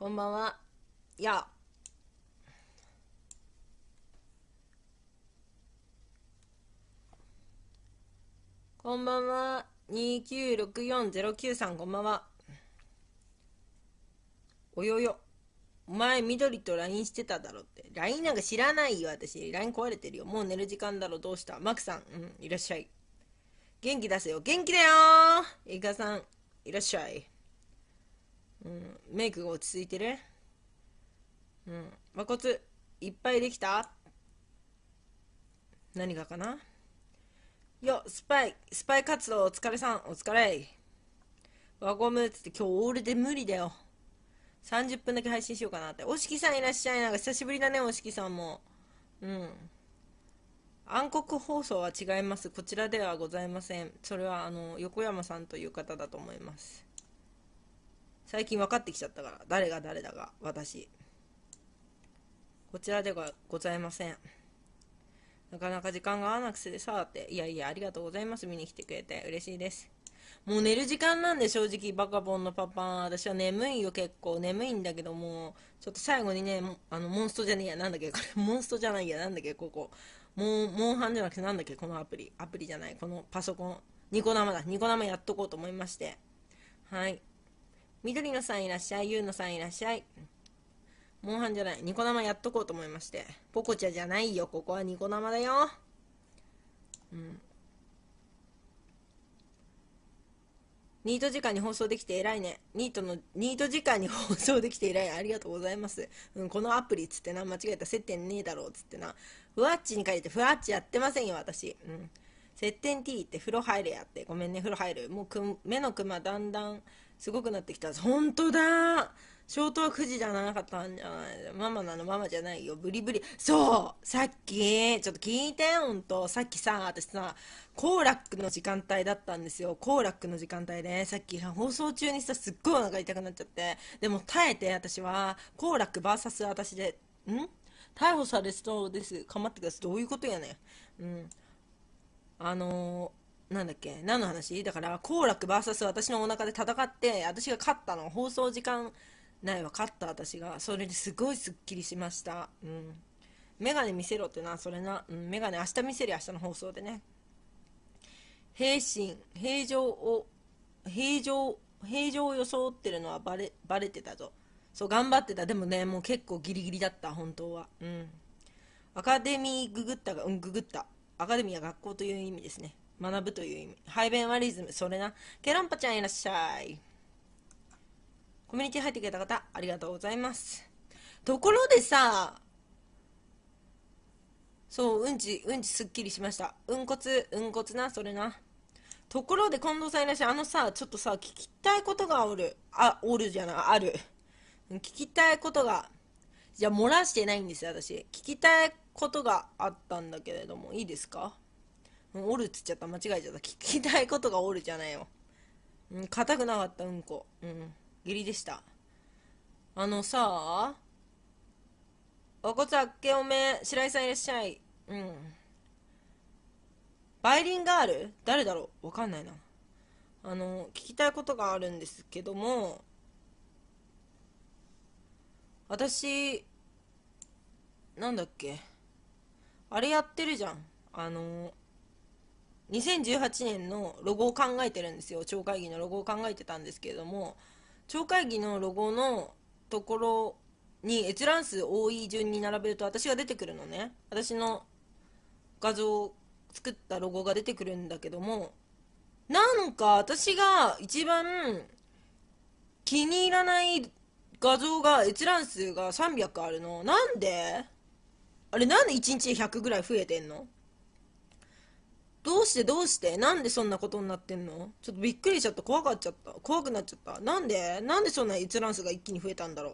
こんばんは。やこんばんは。2964093三、こんばんは。およよ。お前、緑と LINE してただろって。LINE なんか知らないよ、私。LINE 壊れてるよ。もう寝る時間だろ、どうしたマクさん、うん、いらっしゃい。元気出せよ。元気だよー。イカさん、いらっしゃい。うん、メイクが落ち着いてるうん。こつ、いっぱいできた何がかなよ、スパイ、スパイ活動お疲れさん、お疲れ。輪ゴムつって今日オールで無理だよ。30分だけ配信しようかなって。おしきさんいらっしゃい。なんか久しぶりだね、おしきさんも。うん。暗黒放送は違います。こちらではございません。それは、あの、横山さんという方だと思います。最近分かってきちゃったから誰が誰だか私こちらではございませんなかなか時間が合わなくてさっていやいやありがとうございます見に来てくれて嬉しいですもう寝る時間なんで正直バカボンのパパ私は眠いよ結構眠いんだけどもちょっと最後にねあのモンストじゃねえやなんだっけこれ モンストじゃないやなんだっけここもうモンハンじゃなくてなんだっけこのアプリアプリじゃないこのパソコンニコ生だニコ生やっとこうと思いましてはい緑のさんいらっしゃい、ゆうのさんいらっしゃい。モンハンじゃない、ニコ生やっとこうと思いまして。ポコチャじゃないよ、ここはニコ生だよ。うん。ニート時間に放送できて偉いね。ニートの、ニート時間に放送できて偉い。ありがとうございます。うん、このアプリつってな、間違えた。接点ねえだろうつってな。ふわっちに書いて、ふわっちやってませんよ、私。うん。接点 T って風呂入れやって。ごめんね、風呂入る。もう目のクマだんだんすごくなってきた本当だショートは9時じゃなかったんじゃないママなのママじゃないよブリブリそうさっきちょっと聞いてほんとさっきさ私さコーラックの時間帯だったんですよコーラックの時間帯でさっき放送中にさすっごいお腹痛くなっちゃってでも耐えて私はコーラック VS 私でん逮捕されそうです。かまってください。どういうことやねん。うん。あのーなんだっけ何の話だから好楽 VS 私のお腹で戦って私が勝ったの放送時間内は勝った私がそれですごいすっきりしましたうんメガネ見せろってなそれな、うん、メガネ明日見せる明日の放送でね平心平常を平常平常を装ってるのはバレバレてたぞそう頑張ってたでもねもう結構ギリギリだった本当はうんアカデミーググったがうんググったアカデミーは学校という意味ですね学ぶという意味。排便はリズム。それな。ケロンパちゃんいらっしゃい。コミュニティ入ってくれた方、ありがとうございます。ところでさ、そう、うんち、うんちすっきりしました。うんこつ、うんこつな、それな。ところで近藤さんいらっしゃい。あのさ、ちょっとさ、聞きたいことがおる。あ、おるじゃない、ある。聞きたいことが。じゃあ、漏らしてないんですよ、私。聞きたいことがあったんだけれども、いいですかおるっつっちゃった。間違えちゃった。聞きたいことがおるじゃないよ。うん、硬くなかった、うんこ。うん。義理でした。あのさおこつあっけおめ、白井さんいらっしゃい。うん。バイリンガール誰だろうわかんないな。あの、聞きたいことがあるんですけども、私、なんだっけあれやってるじゃん。あの、2018年のロゴを考えてるんですよ町会議のロゴを考えてたんですけれども町会議のロゴのところに閲覧数多い順に並べると私が出てくるのね私の画像を作ったロゴが出てくるんだけどもなんか私が一番気に入らない画像が閲覧数が300あるのなんであれなんで1日で100ぐらい増えてんのどうしてどうしてなんでそんなことになってんのちょっとびっくりしちゃった怖かっちゃった怖くなっちゃったなんでなんでそんな閲覧数が一気に増えたんだろう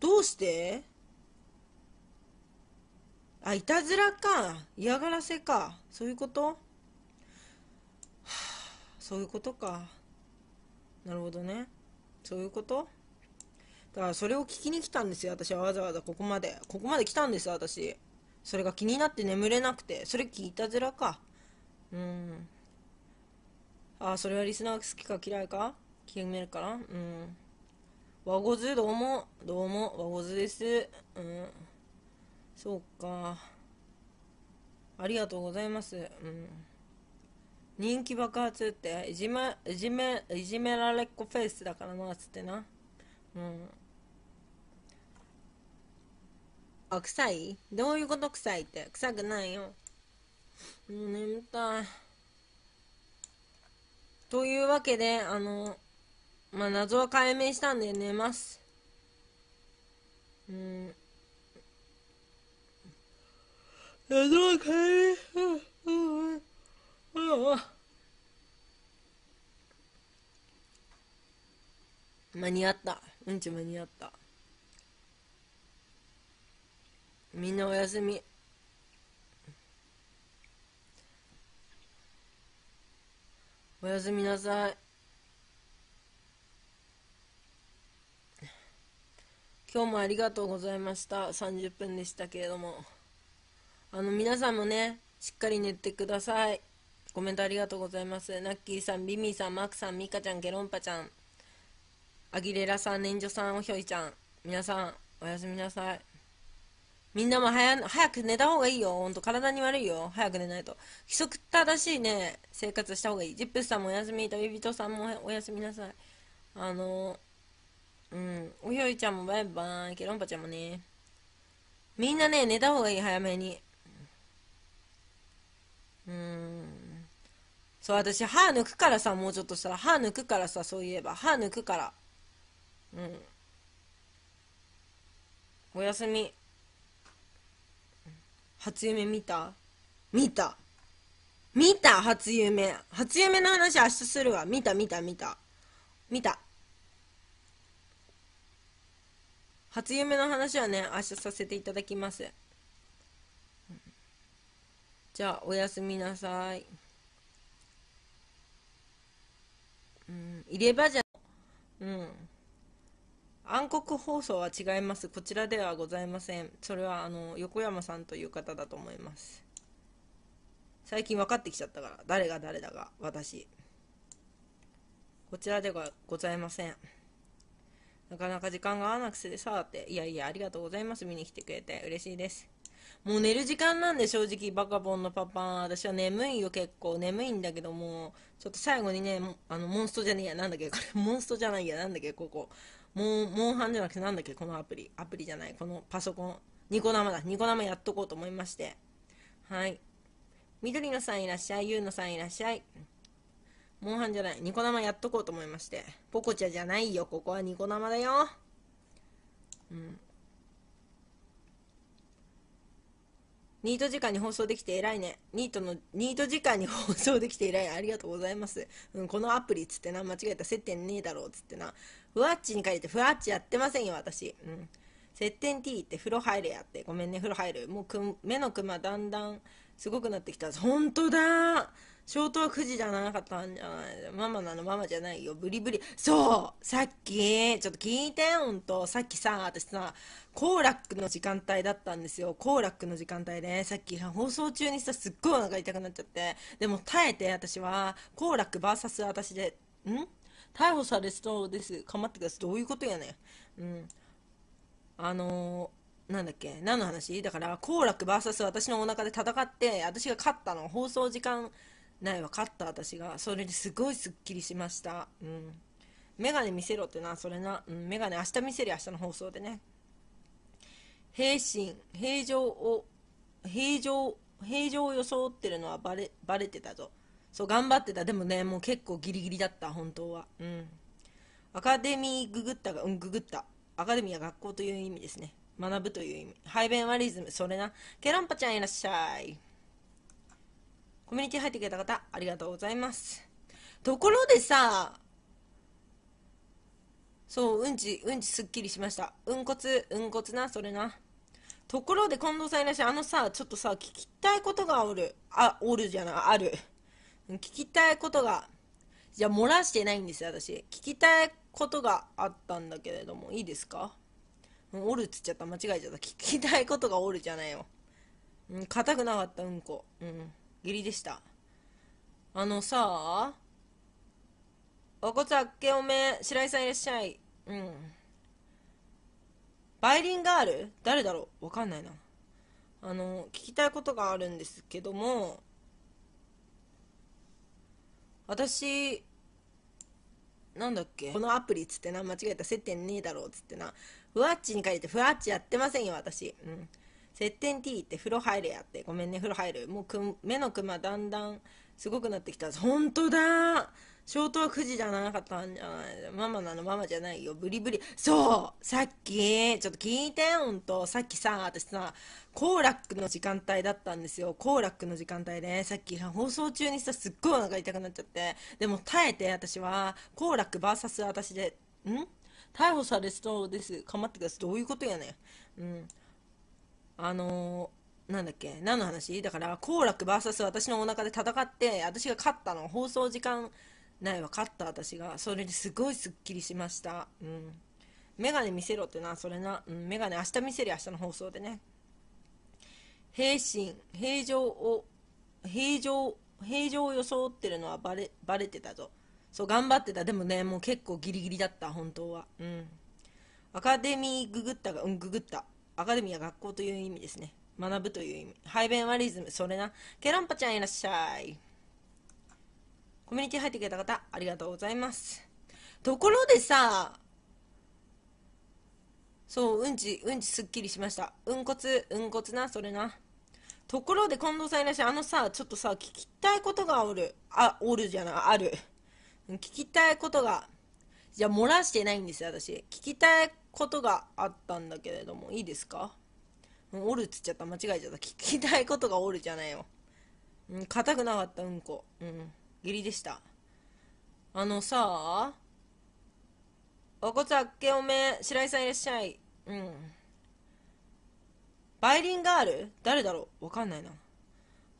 どうしてあいたずらか嫌がらせかそういうこと、はあ、そういうことかなるほどねそういうことだからそれを聞きに来たんですよ私はわざわざここまでここまで来たんです私それが気になって眠れなくてそれ聞いたずらかうんああそれはリスナーが好きか嫌いか決めるから。うん和語図どうもどうも和語図ですうんそうかありがとうございますうん人気爆発っていじめいじめいじめられっ子フェイスだからなっつってなうんあ、臭いどういうこと臭いって。臭くないよ。もう眠たい。というわけで、あの、まあ、謎は解明したんで寝ます。うん。謎は解明うん、うん。間に合った。うんち間に合った。みんなおやすみ。おやすみなさい。今日もありがとうございました。30分でしたけれども。あの、皆さんもね、しっかり寝てください。コメントありがとうございます。ナッキーさん、ビミーさん、マークさん、ミカちゃん、ゲロンパちゃん、アギレラさん、年女さん、おひょいちゃん。皆さん、おやすみなさい。みんなも早早く寝た方がいいよ。ほんと、体に悪いよ。早く寝ないと。規則正しいね、生活した方がいい。ジップスさんもお休み、旅人さんもお休みなさい。あの、うん。おひょいちゃんもバイバイ。ケロンパちゃんもね。みんなね、寝た方がいい、早めに。うん。そう、私、歯抜くからさ、もうちょっとしたら。歯抜くからさ、そういえば。歯抜くから。うん。おやすみ。初夢見た見た見た初夢初夢の話明日するわ見た見た見た見た初夢の話はね明日させていただきますじゃあおやすみなさいうん入れ歯じゃうん暗黒放送は違います。こちらではございません。それは、あの、横山さんという方だと思います。最近分かってきちゃったから、誰が誰だが、私。こちらではございません。なかなか時間が合わなくてさ、って、いやいや、ありがとうございます。見に来てくれて、嬉しいです。もう寝る時間なんで正直バカボンのパパ私は眠いよ結構眠いんだけどもちょっと最後にねあのモンストじゃねえやなんだっけこれモンストじゃないやなんだっけここモン、モンハンじゃなくてなんだっけ、このアプリ。アプリじゃない、このパソコン。ニコ生だ。ニコ生やっとこうと思いまして。はい。緑のさんいらっしゃい。ゆうのさんいらっしゃい。モンハンじゃない。ニコ生やっとこうと思いまして。ポコチャじゃないよ。ここはニコ生だよ。うん。ニート時間に放送できて偉いね。ニートの、ニート時間に放送できて偉い。ありがとうございます。うん、このアプリつってな、間違えた。接点ねえだろうつってな。ふわっちに借りて、ふわっちやってませんよ、私。うん。接点 T って風呂入れやって。ごめんね、風呂入る。もう目のクマだんだんすごくなってきた。ほんとだ消灯9時じゃなかったんじゃないママなのママじゃないよ。ブリブリ。そうさっき、ちょっと聞いて、ほんと。さっきさ、私さ、コーラックの時間帯だったんですよ。コーラックの時間帯で、さっき放送中にさ、すっごいお腹痛くなっちゃって。でも耐えて、私は、コー行ク VS 私で、ん逮捕されそうです。かまってください。どういうことやねん。うん。あのーなんだっけ何の話だから、コーック VS 私のお腹で戦って、私が勝ったの。放送時間苗は勝った私がそれですごいすっきりしましたうんメガネ見せろってなそれな、うん、メガネ明日見せる明日の放送でね平心平常を平常平常を装ってるのはバレバレてたぞそう頑張ってたでもねもう結構ギリギリだった本当はうんアカデミーググったがうんググったアカデミーは学校という意味ですね学ぶという意味排便ワリズムそれなケランパちゃんいらっしゃいコミュニティ入ってくれた方、ありがとうございます。ところでさ、そう、うんち、うんちすっきりしました。うんこつ、うんこつな、それな。ところで近藤さんいらっしゃい。あのさ、ちょっとさ、聞きたいことがおる。あ、おるじゃない、ある。聞きたいことが。じゃあ、漏らしてないんですよ、私。聞きたいことがあったんだけれども、いいですかおるっつっちゃった。間違えちゃった。聞きたいことがおるじゃないよ。うん、硬くなかった、うんこ。うん。義理でした。あのさあ、おこつあっけおめ、白井さんいらっしゃい。うん。バイリンガール誰だろうわかんないな。あの、聞きたいことがあるんですけども、私、なんだっけこのアプリっつってな、間違えた、接点ねえだろうっつってな、ふわっちに書いて、ふわっちやってませんよ、私。うん。接点 T って風呂入れやってごめんね風呂入るもうく目のクマだんだんすごくなってきた本当だショートは9時じゃなかったんじゃないママなのママじゃないよブリブリそうさっきちょっと聞いてほんとさっきさ私さコーラックの時間帯だったんですよコーラックの時間帯でさっき放送中にさすっごいお腹痛くなっちゃってでも耐えて私はコーラック VS 私でん逮捕されそうです。かまってください。どういうことやねん。うん。あのー、なんだっけ何の話だから好楽 VS 私のお腹で戦って私が勝ったの放送時間内は勝った私がそれですごいすっきりしましたうんメガネ見せろってなそれな、うん、メガネ明日見せる明日の放送でね平心平常を平常平常を装ってるのはバレバレてたぞそう頑張ってたでもねもう結構ギリギリだった本当はうんアカデミーググったがうんググったアカデミア学校という意味ですね。学ぶという意味。排便はリズム、それな。ケロンパちゃんいらっしゃい。コミュニティ入ってくれた方、ありがとうございます。ところでさ、そう、うんち、うんちすっきりしました。うんこつ、うんこつな、それな。ところで近藤さんいらっしゃい。あのさ、ちょっとさ、聞きたいことがおる。あ、おるじゃない、ある。聞きたいことが。じゃ漏らしてないんですよ、私。聞きたいことがあったんだけれどもいいですかおるっつっちゃった間違えちゃった 聞きたいことがおるじゃないようん硬くなかったうんこうん下痢でしたあのさあおこつあっけおめ白井さんいらっしゃいうんバイリンガール誰だろうわかんないな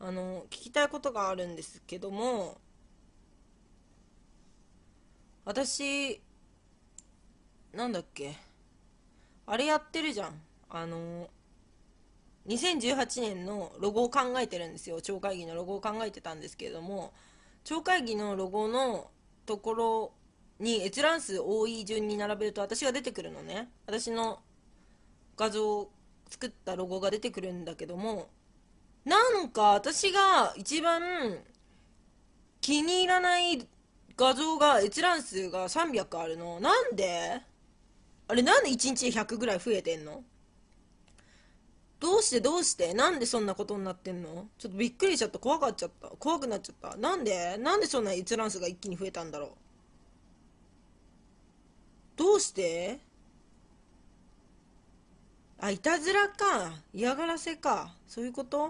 あの聞きたいことがあるんですけども私なんだっけあれやってるじゃんあの2018年のロゴを考えてるんですよ町会議のロゴを考えてたんですけれども町会議のロゴのところに閲覧数多い順に並べると私が出てくるのね私の画像を作ったロゴが出てくるんだけどもなんか私が一番気に入らない画像が閲覧数が300あるのなんであれなんで1日で100ぐらい増えてんのどうしてどうしてなんでそんなことになってんのちょっとびっくりしちゃった。怖かっちゃった。怖くなっちゃった。なんでなんでそんな閲覧数が一気に増えたんだろうどうしてあ、いたずらか。嫌がらせか。そういうことは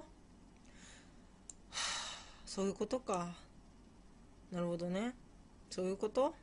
あ、そういうことか。なるほどね。そういうこと